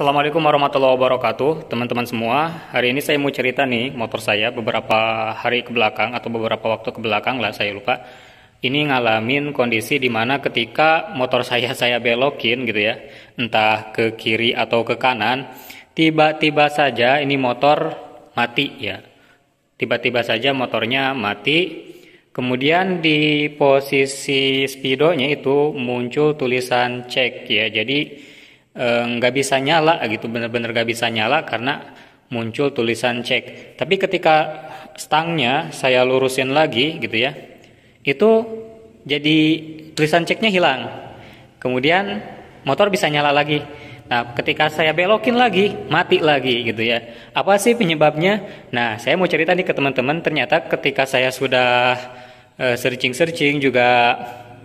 Assalamualaikum warahmatullahi wabarakatuh, teman-teman semua. Hari ini saya mau cerita nih motor saya beberapa hari ke belakang atau beberapa waktu ke belakang lah saya lupa. Ini ngalamin kondisi dimana ketika motor saya saya belokin gitu ya, entah ke kiri atau ke kanan, tiba-tiba saja ini motor mati ya. Tiba-tiba saja motornya mati. Kemudian di posisi speedonya itu muncul tulisan cek ya. Jadi Eh, nggak e, bisa nyala gitu bener-bener gak bisa nyala karena muncul tulisan cek tapi ketika stangnya saya lurusin lagi gitu ya itu jadi tulisan ceknya hilang kemudian motor bisa nyala lagi Nah, ketika saya belokin lagi, mati lagi gitu ya. Apa sih penyebabnya? Nah, saya mau cerita nih ke teman-teman, ternyata ketika saya sudah eh, searching-searching uh, juga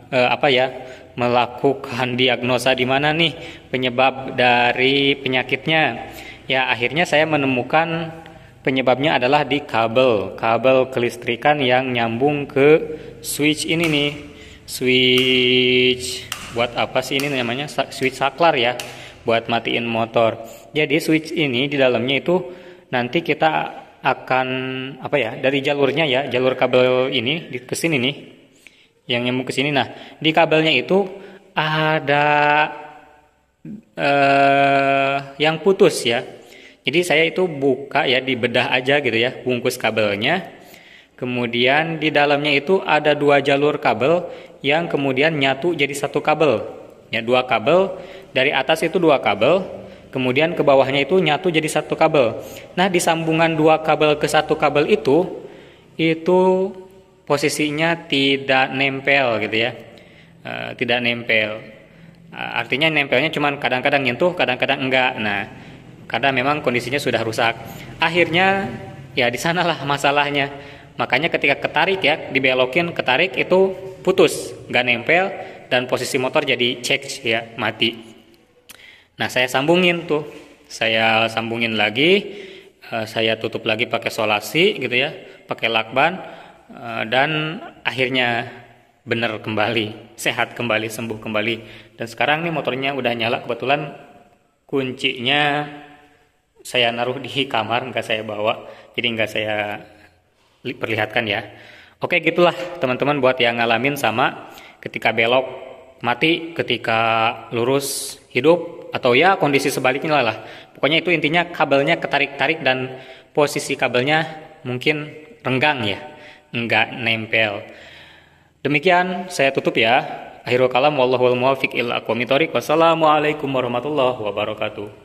uh, apa ya, melakukan diagnosa di mana nih penyebab dari penyakitnya. Ya akhirnya saya menemukan penyebabnya adalah di kabel, kabel kelistrikan yang nyambung ke switch ini nih. Switch buat apa sih ini namanya? Switch saklar ya, buat matiin motor. Jadi switch ini di dalamnya itu nanti kita akan apa ya dari jalurnya ya jalur kabel ini di kesini nih yang nyambung ke sini. Nah, di kabelnya itu ada eh, yang putus ya. Jadi saya itu buka ya di bedah aja gitu ya, bungkus kabelnya. Kemudian di dalamnya itu ada dua jalur kabel yang kemudian nyatu jadi satu kabel. Ya, dua kabel dari atas itu dua kabel, kemudian ke bawahnya itu nyatu jadi satu kabel. Nah, di sambungan dua kabel ke satu kabel itu itu posisinya tidak nempel gitu ya e, tidak nempel e, artinya nempelnya cuman kadang-kadang nyentuh kadang-kadang enggak nah karena memang kondisinya sudah rusak akhirnya ya di sanalah masalahnya makanya ketika ketarik ya dibelokin ketarik itu putus nggak nempel dan posisi motor jadi cek ya mati nah saya sambungin tuh saya sambungin lagi eh, saya tutup lagi pakai solasi gitu ya pakai lakban Eh, dan akhirnya benar kembali, sehat kembali, sembuh kembali. Dan sekarang nih motornya udah nyala kebetulan kuncinya saya naruh di kamar, nggak saya bawa, jadi nggak saya perlihatkan ya. Oke gitulah teman-teman buat yang ngalamin sama ketika belok mati, ketika lurus hidup, atau ya kondisi sebaliknya lah. Pokoknya itu intinya kabelnya ketarik-tarik dan posisi kabelnya mungkin renggang ya nggak nempel. Demikian saya tutup ya. Akhirul kalam wallahul muwafiq ila aqwamit Wassalamualaikum warahmatullahi wabarakatuh.